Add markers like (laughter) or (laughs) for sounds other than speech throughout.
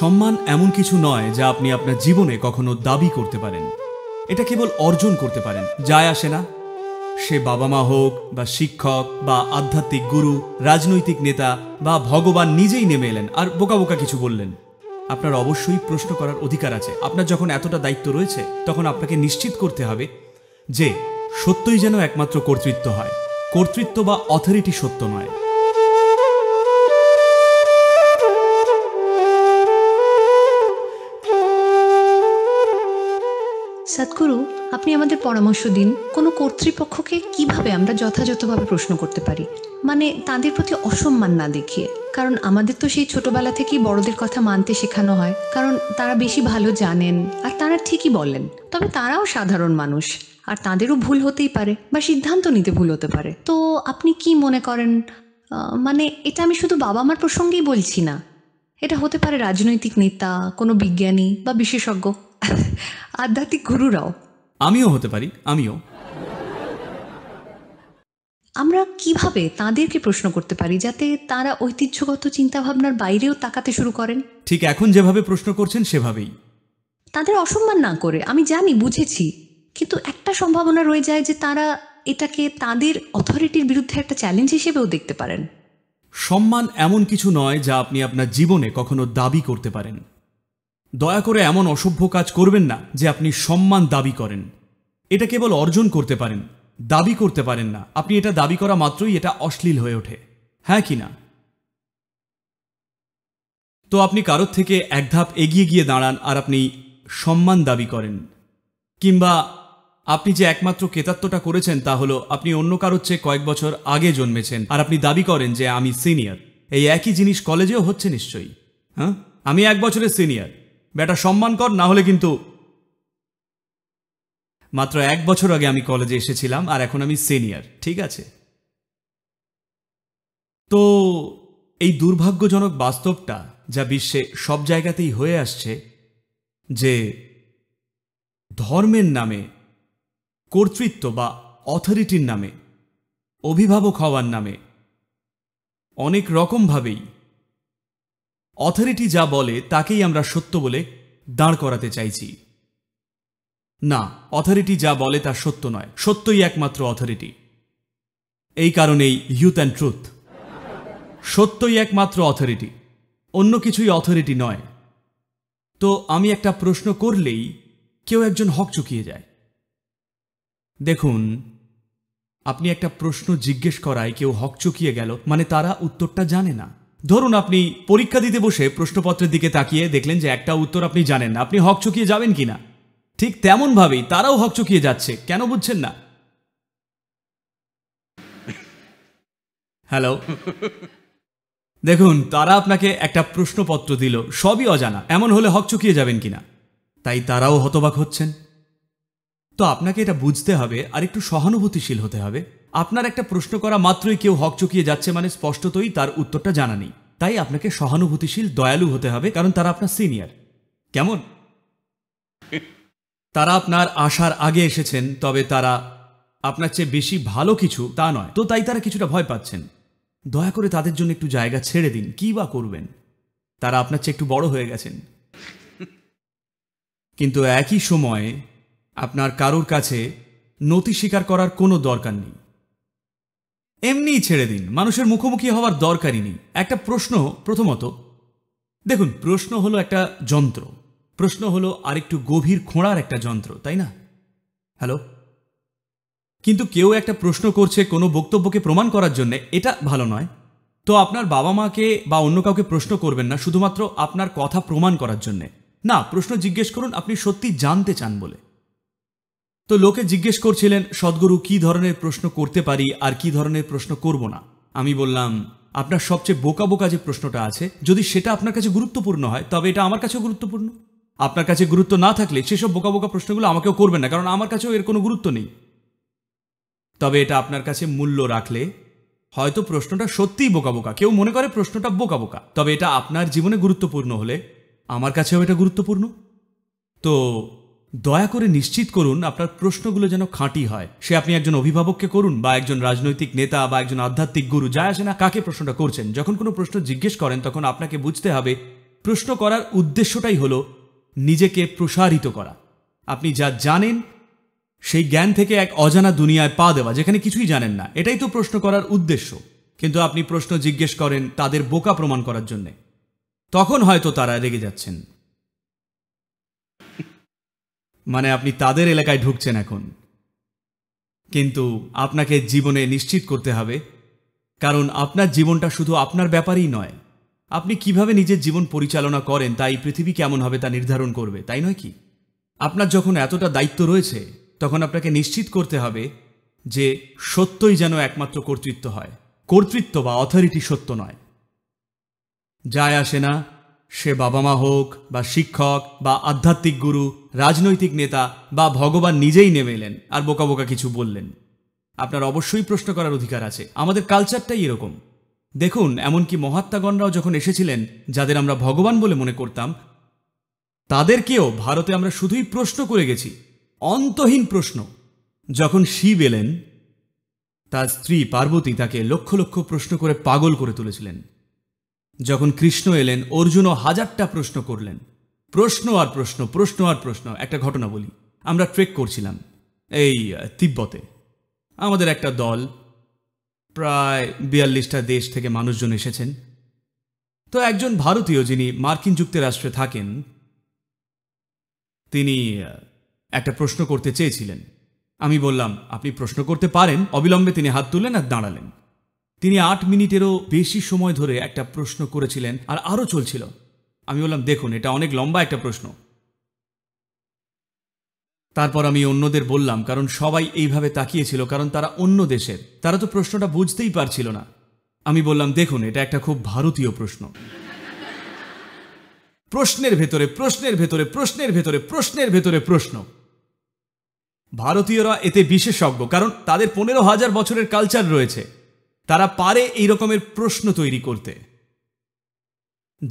সম্মান এমন কিছু নয় যা আপনি আপনার জীবনে কখনো দাবি করতে পারেন এটা কেবল অর্জন করতে পারেন যায় আসে না সে বাবা মা হোক বা শিক্ষক বা আধ্যাত্মিক গুরু রাজনৈতিক নেতা বা ভগবান নিজেই নেমে এলেন আর বোকা বোকা কিছু বললেন আপনার অবশ্যই প্রশ্ন করার অধিকার আছে আপনার যখন এতটা দায়িত্ব রয়েছে তখন আপনাকে নিশ্চিত করতে হবে যে সত্যই যেন একমাত্র কর্তৃত্ব হয় কর্তৃত্ব বা অথরিটি সত্য নয় সাদগুরু আপনি আমাদের পরামর্শ দিন কোনো কর্তৃপক্ষকে কিভাবে আমরা যথাযথভাবে প্রশ্ন করতে পারি মানে তাদের প্রতি অসম্মান না দেখিয়ে কারণ আমাদের তো সেই ছোটবেলা থেকেই বড়দের কথা মানতে শেখানো হয় কারণ তারা বেশি ভালো জানেন আর তারা ঠিকই বলেন তবে তারাও সাধারণ মানুষ আর তাদেরও ভুল হতেই পারে বা সিদ্ধান্ত নিতে ভুল হতে পারে তো আপনি কি মনে করেন মানে এটা আমি শুধু বাবা মার প্রসঙ্গেই বলছি না এটা হতে পারে রাজনৈতিক নেতা কোনো বিজ্ঞানী বা বিশেষজ্ঞ আধ্যাত্মিক গুরুরাও আমিও হতে পারি আমিও আমরা কিভাবে তাদেরকে প্রশ্ন করতে পারি যাতে তারা ঐতিহ্যগত চিন্তাভাবনার বাইরেও তাকাতে শুরু করেন ঠিক এখন যেভাবে প্রশ্ন করছেন সেভাবেই তাদের অসম্মান না করে আমি জানি বুঝেছি কিন্তু একটা সম্ভাবনা রয়ে যায় যে তারা এটাকে তাদের অথরিটির বিরুদ্ধে একটা চ্যালেঞ্জ হিসেবেও দেখতে পারেন সম্মান এমন কিছু নয় যা আপনি আপনার জীবনে কখনো দাবি করতে পারেন দয়া করে এমন অসভ্য কাজ করবেন না যে আপনি সম্মান দাবি করেন এটা কেবল অর্জন করতে পারেন দাবি করতে পারেন না আপনি এটা দাবি করা মাত্রই এটা অশ্লীল হয়ে ওঠে হ্যাঁ কি না তো আপনি কারোর থেকে এক ধাপ এগিয়ে গিয়ে দাঁড়ান আর আপনি সম্মান দাবি করেন কিংবা আপনি যে একমাত্র কেতাত্বটা করেছেন তা হলো আপনি অন্য কারোর চেয়ে কয়েক বছর আগে জন্মেছেন আর আপনি দাবি করেন যে আমি সিনিয়র এই একই জিনিস কলেজেও হচ্ছে নিশ্চয়ই হ্যাঁ আমি এক বছরের সিনিয়র বেটা সম্মান কর না হলে কিন্তু মাত্র এক বছর আগে আমি কলেজে এসেছিলাম আর এখন আমি সিনিয়র ঠিক আছে তো এই দুর্ভাগ্যজনক বাস্তবটা যা বিশ্বে সব জায়গাতেই হয়ে আসছে যে ধর্মের নামে কর্তৃত্ব বা অথরিটির নামে অভিভাবক হওয়ার নামে অনেক রকমভাবেই অথরিটি যা বলে তাকেই আমরা সত্য বলে দাঁড় করাতে চাইছি না অথরিটি যা বলে তা সত্য নয় সত্যই একমাত্র অথরিটি এই কারণেই ইউথ অ্যান্ড ট্রুথ সত্যই একমাত্র অথরিটি অন্য কিছুই অথরিটি নয় তো আমি একটা প্রশ্ন করলেই কেউ একজন হক চুকিয়ে যায় দেখুন আপনি একটা প্রশ্ন জিজ্ঞেস করায় কেউ হক চুকিয়ে গেল মানে তারা উত্তরটা জানে না ধরুন আপনি পরীক্ষা দিতে বসে প্রশ্নপত্রের দিকে তাকিয়ে দেখলেন যে একটা উত্তর আপনি জানেন আপনি হক চুকিয়ে যাবেন কি না ঠিক তেমনভাবেই তারাও হক চুকিয়ে যাচ্ছে কেন বুঝছেন না হ্যালো দেখুন তারা আপনাকে একটা প্রশ্নপত্র দিল সবই অজানা এমন হলে হক চুকিয়ে যাবেন কিনা তাই তারাও হতবাক হচ্ছেন তো আপনাকে এটা বুঝতে হবে আর একটু সহানুভূতিশীল হতে হবে আপনার একটা প্রশ্ন করা মাত্রই কেউ হক চকিয়ে যাচ্ছে মানে স্পষ্টতই তার উত্তরটা জানা নেই তাই আপনাকে সহানুভূতিশীল দয়ালু হতে হবে কারণ তারা আপনার সিনিয়র কেমন তারা আপনার আসার আগে এসেছেন তবে তারা আপনার চেয়ে বেশি ভালো কিছু তা নয় তো তাই তারা কিছুটা ভয় পাচ্ছেন দয়া করে তাদের জন্য একটু জায়গা ছেড়ে দিন কী বা করবেন তারা আপনার চেয়ে একটু বড় হয়ে গেছেন কিন্তু একই সময়ে আপনার কারোর কাছে নতি স্বীকার করার কোনো দরকার নেই এমনিই ছেড়ে দিন মানুষের মুখোমুখি হওয়ার দরকারই নেই একটা প্রশ্ন প্রথমত দেখুন প্রশ্ন হলো একটা যন্ত্র প্রশ্ন হলো আরেকটু গভীর খোঁড়ার একটা যন্ত্র তাই না হ্যালো কিন্তু কেউ একটা প্রশ্ন করছে কোনো বক্তব্যকে প্রমাণ করার জন্য এটা ভালো নয় তো আপনার বাবা মাকে বা অন্য কাউকে প্রশ্ন করবেন না শুধুমাত্র আপনার কথা প্রমাণ করার জন্যে না প্রশ্ন জিজ্ঞেস করুন আপনি সত্যি জানতে চান বলে তো লোকে জিজ্ঞেস করছিলেন সদ্গুরু কি ধরনের প্রশ্ন করতে পারি আর কি ধরনের প্রশ্ন করব না আমি বললাম আপনার সবচেয়ে বোকা বোকা যে প্রশ্নটা আছে যদি সেটা আপনার কাছে গুরুত্বপূর্ণ হয় তবে এটা আমার কাছেও গুরুত্বপূর্ণ আপনার কাছে গুরুত্ব না থাকলে সেসব বোকা বোকা প্রশ্নগুলো আমাকেও করবেন না কারণ আমার কাছেও এর কোনো গুরুত্ব নেই তবে এটা আপনার কাছে মূল্য রাখলে হয়তো প্রশ্নটা সত্যিই বোকা বোকা কেউ মনে করে প্রশ্নটা বোকা বোকা তবে এটা আপনার জীবনে গুরুত্বপূর্ণ হলে আমার কাছেও এটা গুরুত্বপূর্ণ তো দয়া করে নিশ্চিত করুন আপনার প্রশ্নগুলো যেন খাঁটি হয় সে আপনি একজন অভিভাবককে করুন বা একজন রাজনৈতিক নেতা বা একজন আধ্যাত্মিক গুরু যায় আসে না কাকে প্রশ্নটা করছেন যখন কোনো প্রশ্ন জিজ্ঞেস করেন তখন আপনাকে বুঝতে হবে প্রশ্ন করার উদ্দেশ্যটাই হলো নিজেকে প্রসারিত করা আপনি যা জানেন সেই জ্ঞান থেকে এক অজানা দুনিয়ায় পা দেওয়া যেখানে কিছুই জানেন না এটাই তো প্রশ্ন করার উদ্দেশ্য কিন্তু আপনি প্রশ্ন জিজ্ঞেস করেন তাদের বোকা প্রমাণ করার জন্যে তখন হয়তো তারা রেগে যাচ্ছেন মানে আপনি তাদের এলাকায় ঢুকছেন এখন কিন্তু আপনাকে জীবনে নিশ্চিত করতে হবে কারণ আপনার জীবনটা শুধু আপনার ব্যাপারই নয় আপনি কিভাবে নিজের জীবন পরিচালনা করেন তাই পৃথিবী কেমন হবে তা নির্ধারণ করবে তাই নয় কি আপনার যখন এতটা দায়িত্ব রয়েছে তখন আপনাকে নিশ্চিত করতে হবে যে সত্যই যেন একমাত্র কর্তৃত্ব হয় কর্তৃত্ব বা অথরিটি সত্য নয় যায় আসে না সে বাবা মা হোক বা শিক্ষক বা আধ্যাত্মিক গুরু রাজনৈতিক নেতা বা ভগবান নিজেই নেমে এলেন আর বোকা বোকা কিছু বললেন আপনার অবশ্যই প্রশ্ন করার অধিকার আছে আমাদের কালচারটাই এরকম দেখুন এমনকি মহাত্মাগণরাও যখন এসেছিলেন যাদের আমরা ভগবান বলে মনে করতাম তাদেরকেও ভারতে আমরা শুধুই প্রশ্ন করে গেছি অন্তহীন প্রশ্ন যখন শিব এলেন তার স্ত্রী পার্বতী তাকে লক্ষ লক্ষ প্রশ্ন করে পাগল করে তুলেছিলেন যখন কৃষ্ণ এলেন অর্জুনও হাজারটা প্রশ্ন করলেন প্রশ্ন আর প্রশ্ন প্রশ্ন আর প্রশ্ন একটা ঘটনা বলি আমরা ট্রেক করছিলাম এই তিব্বতে আমাদের একটা দল প্রায় বিয়াল্লিশটা দেশ থেকে মানুষজন এসেছেন তো একজন ভারতীয় যিনি মার্কিন যুক্তরাষ্ট্রে থাকেন তিনি একটা প্রশ্ন করতে চেয়েছিলেন আমি বললাম আপনি প্রশ্ন করতে পারেন অবিলম্বে তিনি হাত তুললেন আর দাঁড়ালেন তিনি আট মিনিটেরও বেশি সময় ধরে একটা প্রশ্ন করেছিলেন আর আরও চলছিল আমি বললাম দেখুন এটা অনেক লম্বা একটা প্রশ্ন তারপর আমি অন্যদের বললাম কারণ সবাই এইভাবে তাকিয়েছিল কারণ তারা অন্য দেশের তারা তো প্রশ্নটা বুঝতেই পারছিল না আমি বললাম দেখুন এটা একটা খুব ভারতীয় প্রশ্ন প্রশ্নের ভেতরে প্রশ্নের ভেতরে প্রশ্নের ভেতরে প্রশ্নের ভেতরে প্রশ্ন ভারতীয়রা এতে বিশেষজ্ঞ কারণ তাদের পনেরো হাজার বছরের কালচার রয়েছে তারা পারে এই রকমের প্রশ্ন তৈরি করতে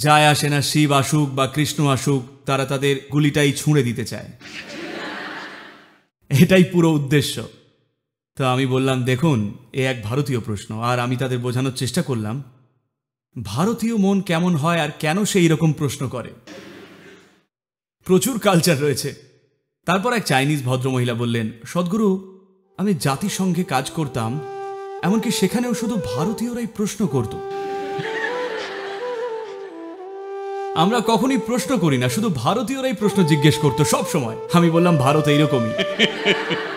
যায় আসে না শিব আসুক বা কৃষ্ণ আসুক তারা তাদের গুলিটাই ছুঁড়ে দিতে চায় এটাই পুরো উদ্দেশ্য তো আমি বললাম দেখুন এ এক ভারতীয় প্রশ্ন আর আমি তাদের বোঝানোর চেষ্টা করলাম ভারতীয় মন কেমন হয় আর কেন সে এইরকম প্রশ্ন করে প্রচুর কালচার রয়েছে তারপর এক চাইনিজ ভদ্রমহিলা বললেন সদ্গুরু আমি জাতিসংঘে কাজ করতাম এমনকি সেখানেও শুধু ভারতীয়রাই প্রশ্ন করতো আমরা কখনই প্রশ্ন করি না শুধু ভারতীয়রাই প্রশ্ন জিজ্ঞেস করতো সব সময় আমি বললাম ভারত এইরকমই (laughs)